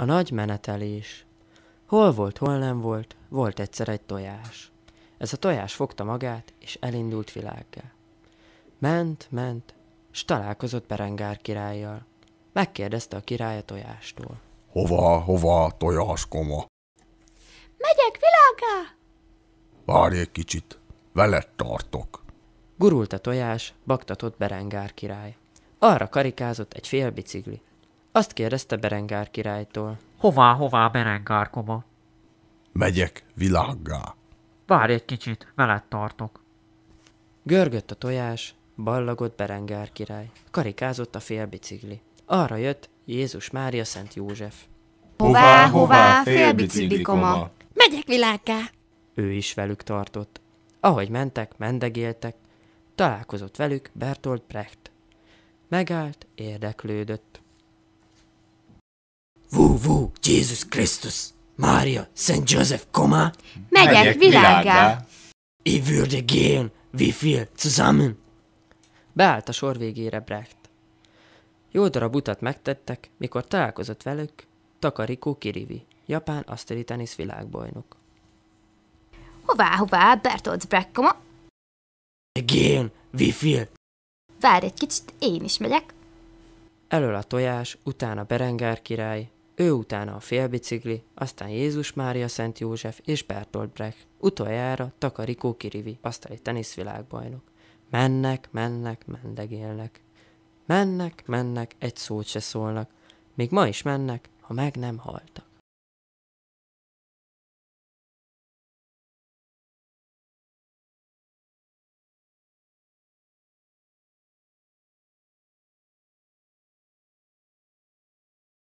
A nagy menetelés. Hol volt, hol nem volt, volt egyszer egy tojás. Ez a tojás fogta magát, és elindult világgá. Ment, ment, s találkozott Berengár királlyal. Megkérdezte a király a tojástól. Hova, hova, koma? Megyek világá! Várj egy kicsit, veled tartok. Gurult a tojás, baktatott Berengár király. Arra karikázott egy fél bicikli. Azt kérdezte Berengár királytól. Hová, hová, Berengár koma? Megyek világgá. Várj egy kicsit, veled tartok. Görgött a tojás, ballagott Berengár király. Karikázott a félbicikli. Arra jött Jézus Mária Szent József. Hová, hová, koma? Megyek világgá! Ő is velük tartott. Ahogy mentek, mendegéltek, találkozott velük Bertolt Brecht. Megállt, érdeklődött. Vú, Jézus Krisztus, Mária, Szent József, koma? Megyek, világá. világá. Ich würde gehen, wie viel zusammen? Beállt a sor végére Brecht. Jó darab utat megtettek, mikor találkozott velük Takariko Kirivi, japán asztali tenisz világbajnok. Hová, hová, Bertolt Brecht, koma? Gehen, wie viel? Várj egy kicsit, én is megyek. Elől a tojás, utána Berengár király, ő utána a félbicikli, aztán Jézus Mária Szent József és Bertolt Brecht, utoljára Takarikó Kirivi, asztali teniszvilágbajnok. Mennek, mennek, mendegélnek. Mennek, mennek, egy szót se szólnak. Még ma is mennek, ha meg nem haltak.